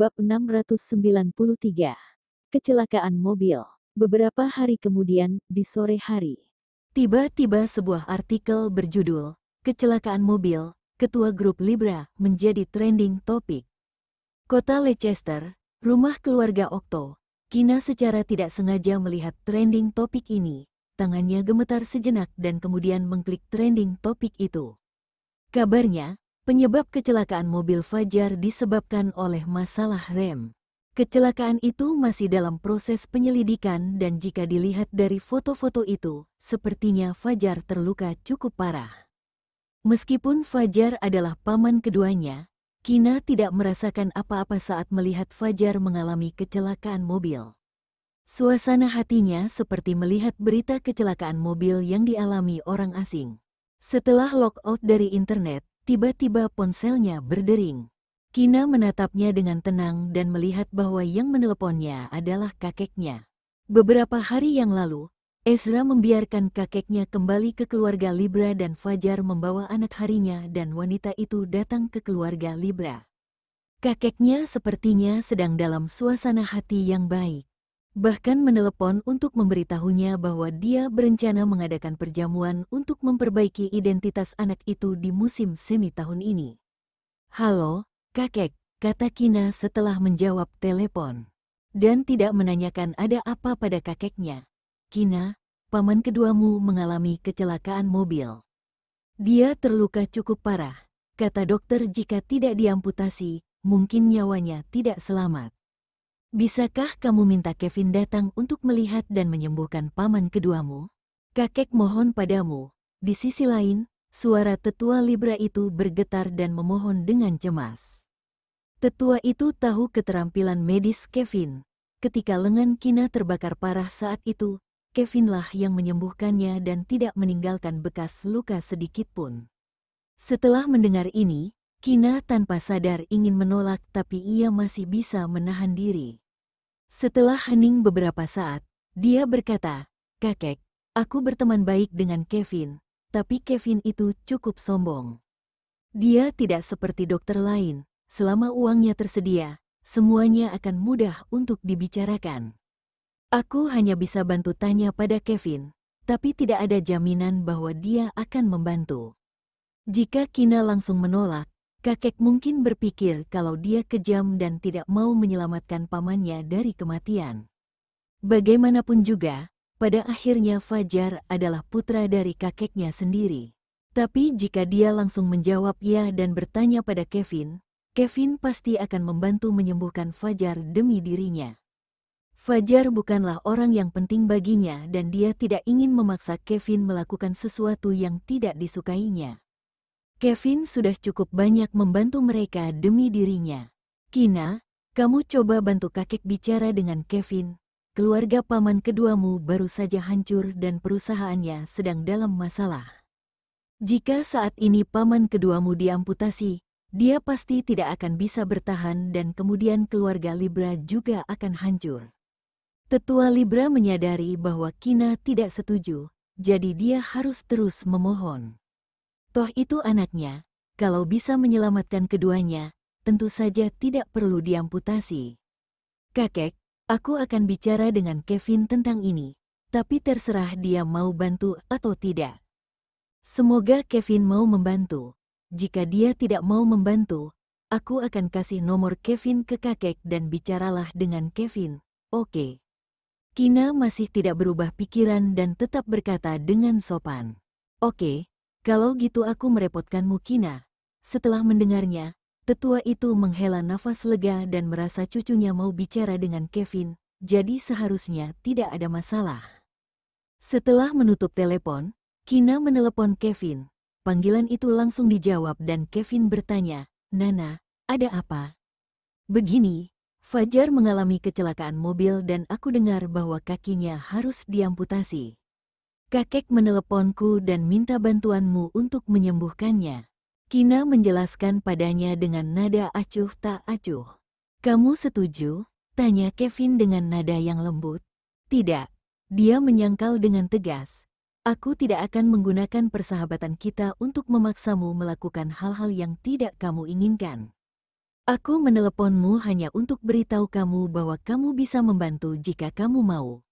Bab 693. Kecelakaan mobil. Beberapa hari kemudian, di sore hari. Tiba-tiba sebuah artikel berjudul, Kecelakaan Mobil, Ketua Grup Libra, menjadi trending topik. Kota Leicester, rumah keluarga Okto. Kina secara tidak sengaja melihat trending topik ini. Tangannya gemetar sejenak dan kemudian mengklik trending topik itu. Kabarnya, Penyebab kecelakaan mobil Fajar disebabkan oleh masalah rem. Kecelakaan itu masih dalam proses penyelidikan dan jika dilihat dari foto-foto itu, sepertinya Fajar terluka cukup parah. Meskipun Fajar adalah paman keduanya, Kina tidak merasakan apa-apa saat melihat Fajar mengalami kecelakaan mobil. Suasana hatinya seperti melihat berita kecelakaan mobil yang dialami orang asing. Setelah logout dari internet, Tiba-tiba ponselnya berdering. Kina menatapnya dengan tenang dan melihat bahwa yang meneleponnya adalah kakeknya. Beberapa hari yang lalu, Ezra membiarkan kakeknya kembali ke keluarga Libra dan Fajar membawa anak harinya dan wanita itu datang ke keluarga Libra. Kakeknya sepertinya sedang dalam suasana hati yang baik bahkan menelepon untuk memberitahunya bahwa dia berencana mengadakan perjamuan untuk memperbaiki identitas anak itu di musim semi tahun ini. Halo, kakek, kata Kina setelah menjawab telepon. Dan tidak menanyakan ada apa pada kakeknya. Kina, paman keduamu mengalami kecelakaan mobil. Dia terluka cukup parah, kata dokter jika tidak diamputasi, mungkin nyawanya tidak selamat. Bisakah kamu minta Kevin datang untuk melihat dan menyembuhkan paman keduamu? Kakek mohon padamu. Di sisi lain, suara tetua Libra itu bergetar dan memohon dengan cemas. Tetua itu tahu keterampilan medis Kevin. Ketika lengan Kina terbakar parah saat itu, Kevinlah yang menyembuhkannya dan tidak meninggalkan bekas luka sedikit pun. Setelah mendengar ini, Kina tanpa sadar ingin menolak tapi ia masih bisa menahan diri. Setelah hening beberapa saat, dia berkata, Kakek, aku berteman baik dengan Kevin, tapi Kevin itu cukup sombong. Dia tidak seperti dokter lain, selama uangnya tersedia, semuanya akan mudah untuk dibicarakan. Aku hanya bisa bantu tanya pada Kevin, tapi tidak ada jaminan bahwa dia akan membantu. Jika Kina langsung menolak, Kakek mungkin berpikir kalau dia kejam dan tidak mau menyelamatkan pamannya dari kematian. Bagaimanapun juga, pada akhirnya Fajar adalah putra dari kakeknya sendiri. Tapi jika dia langsung menjawab ya dan bertanya pada Kevin, Kevin pasti akan membantu menyembuhkan Fajar demi dirinya. Fajar bukanlah orang yang penting baginya dan dia tidak ingin memaksa Kevin melakukan sesuatu yang tidak disukainya. Kevin sudah cukup banyak membantu mereka demi dirinya. Kina, kamu coba bantu kakek bicara dengan Kevin. Keluarga paman keduamu baru saja hancur dan perusahaannya sedang dalam masalah. Jika saat ini paman keduamu diamputasi, dia pasti tidak akan bisa bertahan dan kemudian keluarga Libra juga akan hancur. Tetua Libra menyadari bahwa Kina tidak setuju, jadi dia harus terus memohon. Toh itu anaknya, kalau bisa menyelamatkan keduanya, tentu saja tidak perlu diamputasi. Kakek, aku akan bicara dengan Kevin tentang ini, tapi terserah dia mau bantu atau tidak. Semoga Kevin mau membantu. Jika dia tidak mau membantu, aku akan kasih nomor Kevin ke kakek dan bicaralah dengan Kevin, oke. Kina masih tidak berubah pikiran dan tetap berkata dengan sopan. Oke, okay, kalau gitu aku merepotkan Mukina. Setelah mendengarnya, tetua itu menghela nafas lega dan merasa cucunya mau bicara dengan Kevin, jadi seharusnya tidak ada masalah. Setelah menutup telepon, Kina menelepon Kevin. Panggilan itu langsung dijawab dan Kevin bertanya, Nana, ada apa? Begini, Fajar mengalami kecelakaan mobil dan aku dengar bahwa kakinya harus diamputasi kakek meneleponku dan minta bantuanmu untuk menyembuhkannya. Kina menjelaskan padanya dengan nada acuh tak acuh. Kamu setuju? Tanya Kevin dengan nada yang lembut. Tidak. Dia menyangkal dengan tegas. Aku tidak akan menggunakan persahabatan kita untuk memaksamu melakukan hal-hal yang tidak kamu inginkan. Aku meneleponmu hanya untuk beritahu kamu bahwa kamu bisa membantu jika kamu mau.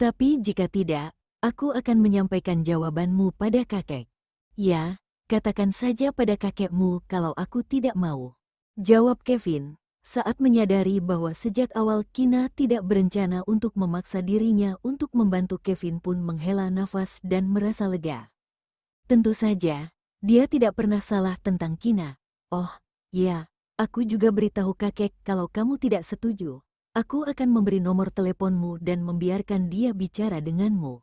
Tapi jika tidak, Aku akan menyampaikan jawabanmu pada kakek. Ya, katakan saja pada kakekmu kalau aku tidak mau. Jawab Kevin, saat menyadari bahwa sejak awal Kina tidak berencana untuk memaksa dirinya untuk membantu Kevin pun menghela nafas dan merasa lega. Tentu saja, dia tidak pernah salah tentang Kina. Oh, ya, aku juga beritahu kakek kalau kamu tidak setuju. Aku akan memberi nomor teleponmu dan membiarkan dia bicara denganmu.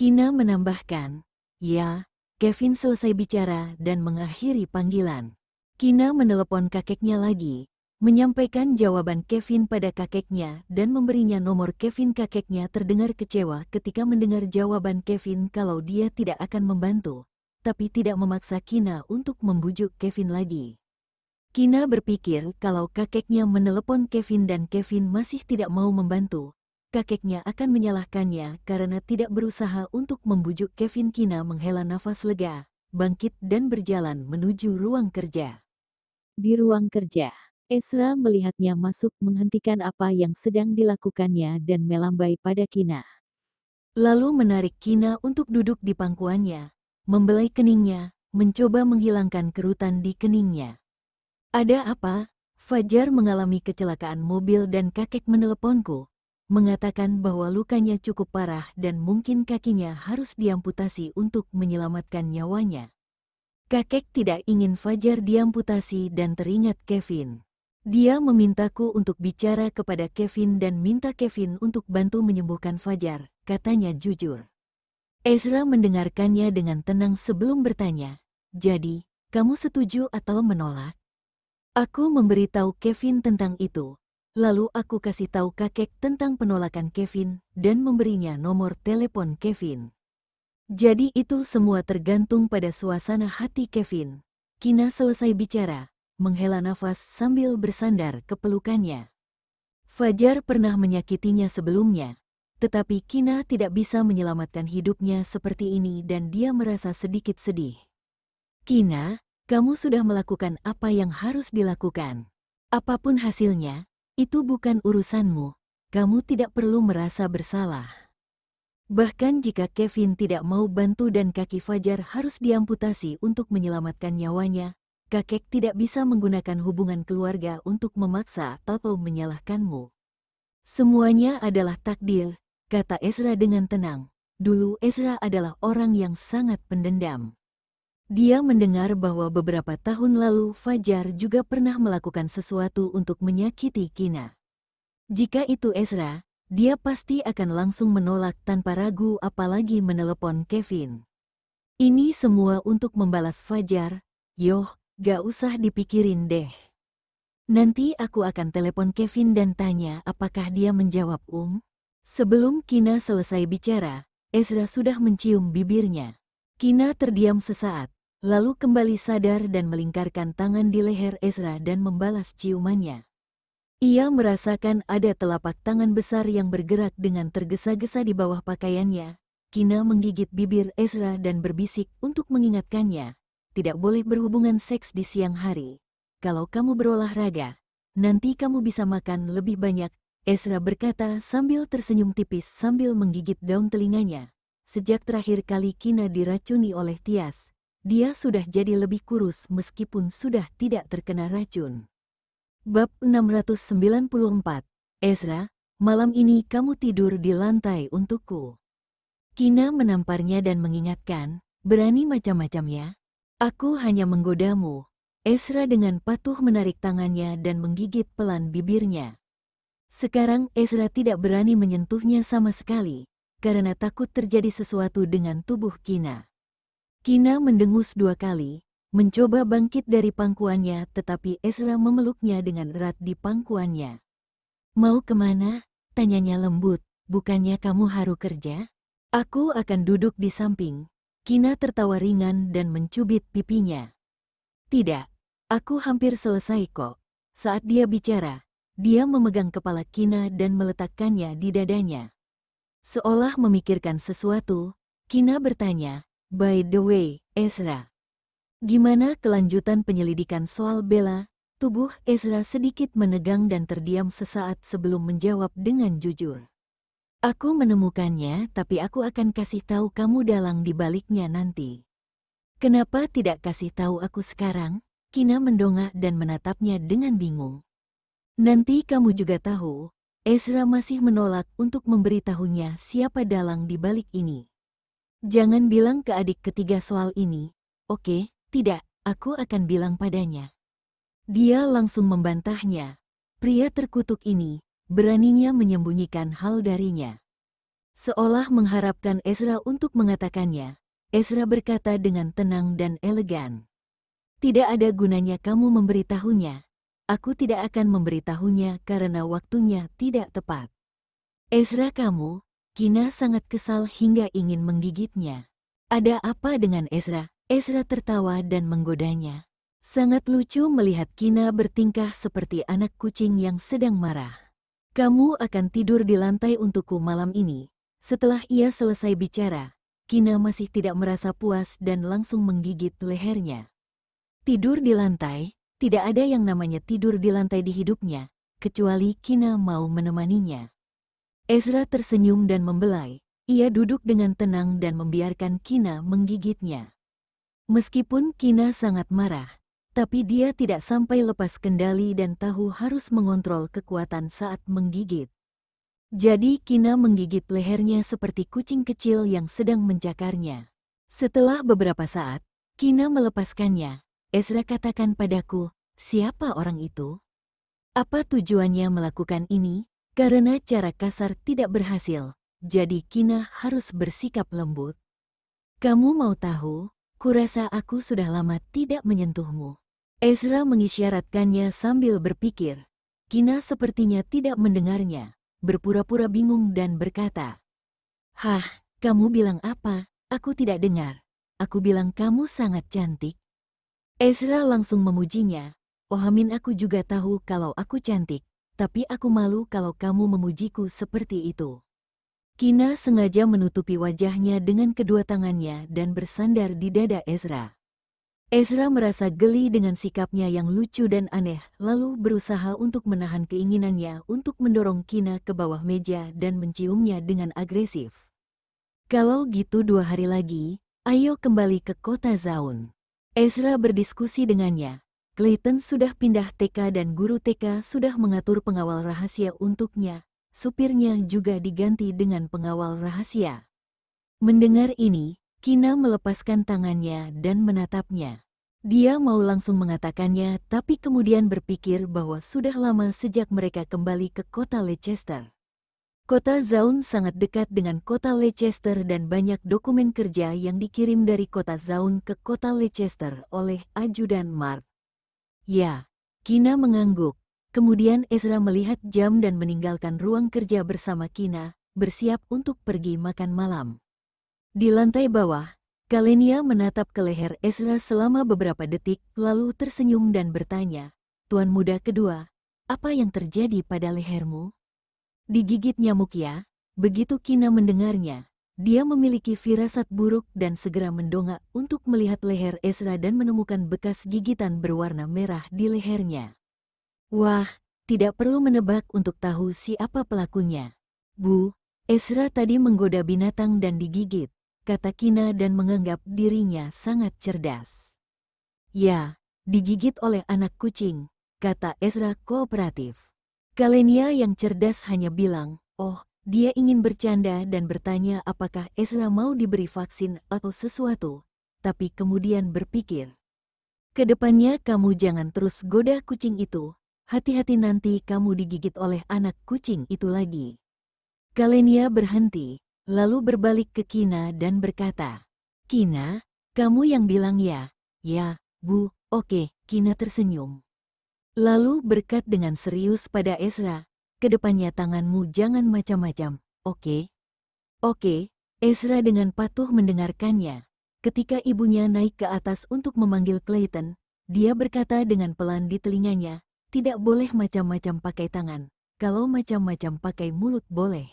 Kina menambahkan, ya, Kevin selesai bicara dan mengakhiri panggilan. Kina menelepon kakeknya lagi, menyampaikan jawaban Kevin pada kakeknya dan memberinya nomor Kevin kakeknya terdengar kecewa ketika mendengar jawaban Kevin kalau dia tidak akan membantu, tapi tidak memaksa Kina untuk membujuk Kevin lagi. Kina berpikir kalau kakeknya menelepon Kevin dan Kevin masih tidak mau membantu, kakeknya akan menyalahkannya karena tidak berusaha untuk membujuk Kevin Kina menghela nafas lega, bangkit dan berjalan menuju ruang kerja. Di ruang kerja, Ezra melihatnya masuk menghentikan apa yang sedang dilakukannya dan melambai pada Kina. Lalu menarik Kina untuk duduk di pangkuannya, membelai keningnya, mencoba menghilangkan kerutan di keningnya. Ada apa? Fajar mengalami kecelakaan mobil dan kakek meneleponku, mengatakan bahwa lukanya cukup parah dan mungkin kakinya harus diamputasi untuk menyelamatkan nyawanya. Kakek tidak ingin Fajar diamputasi dan teringat Kevin. Dia memintaku untuk bicara kepada Kevin dan minta Kevin untuk bantu menyembuhkan Fajar, katanya jujur. Ezra mendengarkannya dengan tenang sebelum bertanya, "Jadi, kamu setuju atau menolak?" Aku memberitahu Kevin tentang itu, Lalu aku kasih tahu kakek tentang penolakan Kevin dan memberinya nomor telepon Kevin. Jadi itu semua tergantung pada suasana hati Kevin. Kina selesai bicara, menghela nafas sambil bersandar ke pelukannya. Fajar pernah menyakitinya sebelumnya, tetapi Kina tidak bisa menyelamatkan hidupnya seperti ini dan dia merasa sedikit sedih. Kina, kamu sudah melakukan apa yang harus dilakukan. Apapun hasilnya, itu bukan urusanmu, kamu tidak perlu merasa bersalah. Bahkan jika Kevin tidak mau bantu dan kaki Fajar harus diamputasi untuk menyelamatkan nyawanya, kakek tidak bisa menggunakan hubungan keluarga untuk memaksa atau menyalahkanmu. Semuanya adalah takdir, kata Ezra dengan tenang. Dulu Ezra adalah orang yang sangat pendendam. Dia mendengar bahwa beberapa tahun lalu Fajar juga pernah melakukan sesuatu untuk menyakiti Kina. Jika itu Ezra, dia pasti akan langsung menolak tanpa ragu apalagi menelepon Kevin. Ini semua untuk membalas Fajar, yoh, gak usah dipikirin deh. Nanti aku akan telepon Kevin dan tanya apakah dia menjawab um. Sebelum Kina selesai bicara, Ezra sudah mencium bibirnya. Kina terdiam sesaat, lalu kembali sadar dan melingkarkan tangan di leher Ezra dan membalas ciumannya. Ia merasakan ada telapak tangan besar yang bergerak dengan tergesa-gesa di bawah pakaiannya. Kina menggigit bibir Ezra dan berbisik untuk mengingatkannya. Tidak boleh berhubungan seks di siang hari. Kalau kamu berolahraga, nanti kamu bisa makan lebih banyak. Ezra berkata sambil tersenyum tipis sambil menggigit daun telinganya. Sejak terakhir kali Kina diracuni oleh Tias, dia sudah jadi lebih kurus meskipun sudah tidak terkena racun. Bab 694 Ezra, malam ini kamu tidur di lantai untukku. Kina menamparnya dan mengingatkan, berani macam-macam ya. Aku hanya menggodamu. Ezra dengan patuh menarik tangannya dan menggigit pelan bibirnya. Sekarang Ezra tidak berani menyentuhnya sama sekali, karena takut terjadi sesuatu dengan tubuh Kina. Kina mendengus dua kali, mencoba bangkit dari pangkuannya tetapi Ezra memeluknya dengan erat di pangkuannya. Mau kemana? Tanyanya lembut, bukannya kamu haru kerja? Aku akan duduk di samping. Kina tertawa ringan dan mencubit pipinya. Tidak, aku hampir selesai kok. Saat dia bicara, dia memegang kepala Kina dan meletakkannya di dadanya. Seolah memikirkan sesuatu, Kina bertanya, By the way, Ezra. Gimana kelanjutan penyelidikan soal Bella? Tubuh Ezra sedikit menegang dan terdiam sesaat sebelum menjawab dengan jujur. Aku menemukannya, tapi aku akan kasih tahu kamu dalang di baliknya nanti. Kenapa tidak kasih tahu aku sekarang? Kina mendongak dan menatapnya dengan bingung. Nanti kamu juga tahu, Ezra masih menolak untuk memberitahunya siapa dalang di balik ini. Jangan bilang ke adik ketiga soal ini. Oke, tidak, aku akan bilang padanya. Dia langsung membantahnya. Pria terkutuk ini, beraninya menyembunyikan hal darinya. Seolah mengharapkan Ezra untuk mengatakannya, Ezra berkata dengan tenang dan elegan. Tidak ada gunanya kamu memberitahunya. Aku tidak akan memberitahunya karena waktunya tidak tepat. Ezra kamu, Kina sangat kesal hingga ingin menggigitnya. Ada apa dengan Ezra? Ezra tertawa dan menggodanya. Sangat lucu melihat Kina bertingkah seperti anak kucing yang sedang marah. Kamu akan tidur di lantai untukku malam ini. Setelah ia selesai bicara, Kina masih tidak merasa puas dan langsung menggigit lehernya. Tidur di lantai, tidak ada yang namanya tidur di lantai di hidupnya, kecuali Kina mau menemaninya. Ezra tersenyum dan membelai. Ia duduk dengan tenang dan membiarkan Kina menggigitnya. Meskipun Kina sangat marah, tapi dia tidak sampai lepas kendali dan tahu harus mengontrol kekuatan saat menggigit. Jadi Kina menggigit lehernya seperti kucing kecil yang sedang mencakarnya. Setelah beberapa saat, Kina melepaskannya. Ezra katakan padaku, siapa orang itu? Apa tujuannya melakukan ini? Karena cara kasar tidak berhasil, jadi Kina harus bersikap lembut. Kamu mau tahu, kurasa aku sudah lama tidak menyentuhmu. Ezra mengisyaratkannya sambil berpikir. Kina sepertinya tidak mendengarnya, berpura-pura bingung dan berkata, Hah, kamu bilang apa? Aku tidak dengar. Aku bilang kamu sangat cantik. Ezra langsung memujinya. Wahmin, aku juga tahu kalau aku cantik tapi aku malu kalau kamu memujiku seperti itu. Kina sengaja menutupi wajahnya dengan kedua tangannya dan bersandar di dada Ezra. Ezra merasa geli dengan sikapnya yang lucu dan aneh, lalu berusaha untuk menahan keinginannya untuk mendorong Kina ke bawah meja dan menciumnya dengan agresif. Kalau gitu dua hari lagi, ayo kembali ke kota Zaun. Ezra berdiskusi dengannya, Clayton sudah pindah TK dan guru TK sudah mengatur pengawal rahasia untuknya. Supirnya juga diganti dengan pengawal rahasia. Mendengar ini, Kina melepaskan tangannya dan menatapnya. Dia mau langsung mengatakannya tapi kemudian berpikir bahwa sudah lama sejak mereka kembali ke kota Leicester. Kota Zaun sangat dekat dengan kota Leicester dan banyak dokumen kerja yang dikirim dari kota Zaun ke kota Leicester oleh ajudan Mark. Ya, Kina mengangguk. Kemudian Ezra melihat jam dan meninggalkan ruang kerja bersama Kina, bersiap untuk pergi makan malam. Di lantai bawah, Kalenia menatap ke leher Ezra selama beberapa detik, lalu tersenyum dan bertanya, Tuan muda kedua, apa yang terjadi pada lehermu? Digigit nyamuk ya? Begitu Kina mendengarnya, dia memiliki firasat buruk dan segera mendongak untuk melihat leher Ezra dan menemukan bekas gigitan berwarna merah di lehernya. Wah, tidak perlu menebak untuk tahu siapa pelakunya. Bu, Ezra tadi menggoda binatang dan digigit, kata Kina dan menganggap dirinya sangat cerdas. Ya, digigit oleh anak kucing, kata Ezra kooperatif. Kalenia yang cerdas hanya bilang, oh, dia ingin bercanda dan bertanya apakah Ezra mau diberi vaksin atau sesuatu, tapi kemudian berpikir. Kedepannya kamu jangan terus goda kucing itu, hati-hati nanti kamu digigit oleh anak kucing itu lagi. Kalenia berhenti, lalu berbalik ke Kina dan berkata, Kina, kamu yang bilang ya, ya, bu, oke, Kina tersenyum. Lalu berkat dengan serius pada Ezra, kedepannya tanganmu jangan macam-macam, oke? Okay? Oke, okay, Ezra dengan patuh mendengarkannya. Ketika ibunya naik ke atas untuk memanggil Clayton, dia berkata dengan pelan di telinganya, tidak boleh macam-macam pakai tangan, kalau macam-macam pakai mulut boleh.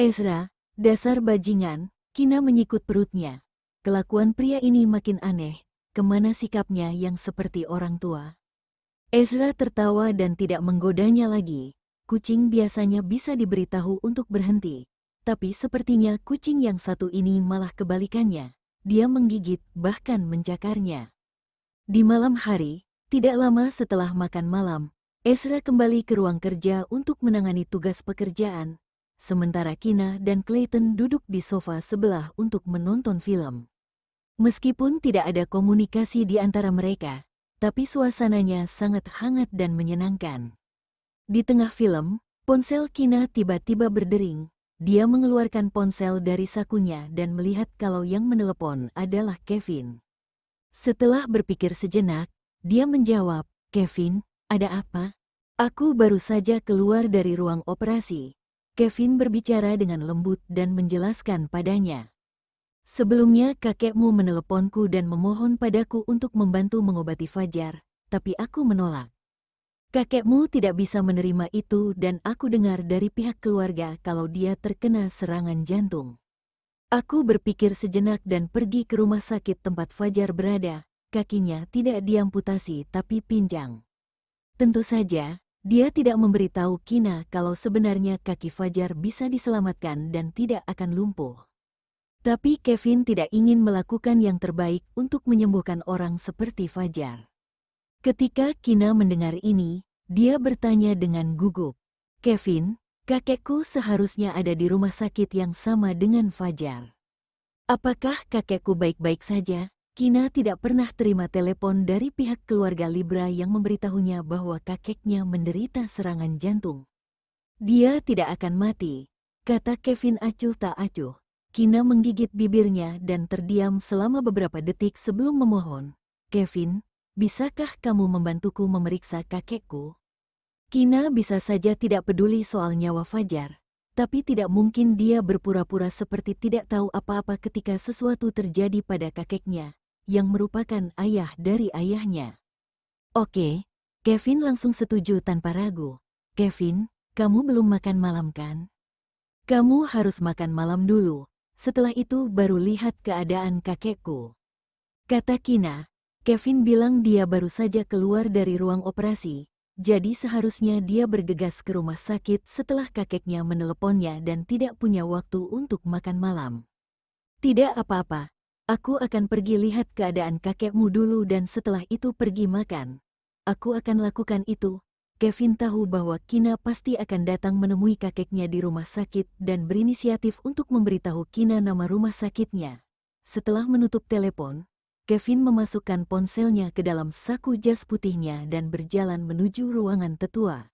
Ezra, dasar bajingan, Kina menyikut perutnya. Kelakuan pria ini makin aneh, kemana sikapnya yang seperti orang tua. Ezra tertawa dan tidak menggodanya lagi kucing biasanya bisa diberitahu untuk berhenti. Tapi sepertinya kucing yang satu ini malah kebalikannya. Dia menggigit, bahkan mencakarnya. Di malam hari, tidak lama setelah makan malam, Ezra kembali ke ruang kerja untuk menangani tugas pekerjaan, sementara Kina dan Clayton duduk di sofa sebelah untuk menonton film. Meskipun tidak ada komunikasi di antara mereka, tapi suasananya sangat hangat dan menyenangkan. Di tengah film, ponsel Kina tiba-tiba berdering. Dia mengeluarkan ponsel dari sakunya dan melihat kalau yang menelepon adalah Kevin. Setelah berpikir sejenak, dia menjawab, Kevin, ada apa? Aku baru saja keluar dari ruang operasi. Kevin berbicara dengan lembut dan menjelaskan padanya. Sebelumnya kakekmu meneleponku dan memohon padaku untuk membantu mengobati Fajar, tapi aku menolak. Kakekmu tidak bisa menerima itu dan aku dengar dari pihak keluarga kalau dia terkena serangan jantung. Aku berpikir sejenak dan pergi ke rumah sakit tempat Fajar berada. Kakinya tidak diamputasi tapi pinjang. Tentu saja, dia tidak memberitahu Kina kalau sebenarnya kaki Fajar bisa diselamatkan dan tidak akan lumpuh. Tapi Kevin tidak ingin melakukan yang terbaik untuk menyembuhkan orang seperti Fajar. Ketika Kina mendengar ini, dia bertanya dengan gugup. Kevin, kakekku seharusnya ada di rumah sakit yang sama dengan Fajar. Apakah kakekku baik-baik saja? Kina tidak pernah terima telepon dari pihak keluarga Libra yang memberitahunya bahwa kakeknya menderita serangan jantung. Dia tidak akan mati, kata Kevin acuh tak acuh. Kina menggigit bibirnya dan terdiam selama beberapa detik sebelum memohon. Kevin, bisakah kamu membantuku memeriksa kakekku? Kina bisa saja tidak peduli soal nyawa Fajar, tapi tidak mungkin dia berpura-pura seperti tidak tahu apa-apa ketika sesuatu terjadi pada kakeknya, yang merupakan ayah dari ayahnya. Oke, Kevin langsung setuju tanpa ragu. Kevin, kamu belum makan malam kan? Kamu harus makan malam dulu, setelah itu baru lihat keadaan kakekku. Kata Kina, Kevin bilang dia baru saja keluar dari ruang operasi, jadi seharusnya dia bergegas ke rumah sakit setelah kakeknya meneleponnya dan tidak punya waktu untuk makan malam. Tidak apa-apa, aku akan pergi lihat keadaan kakekmu dulu dan setelah itu pergi makan. Aku akan lakukan itu. Kevin tahu bahwa Kina pasti akan datang menemui kakeknya di rumah sakit dan berinisiatif untuk memberitahu Kina nama rumah sakitnya. Setelah menutup telepon, Kevin memasukkan ponselnya ke dalam saku jas putihnya dan berjalan menuju ruangan tetua.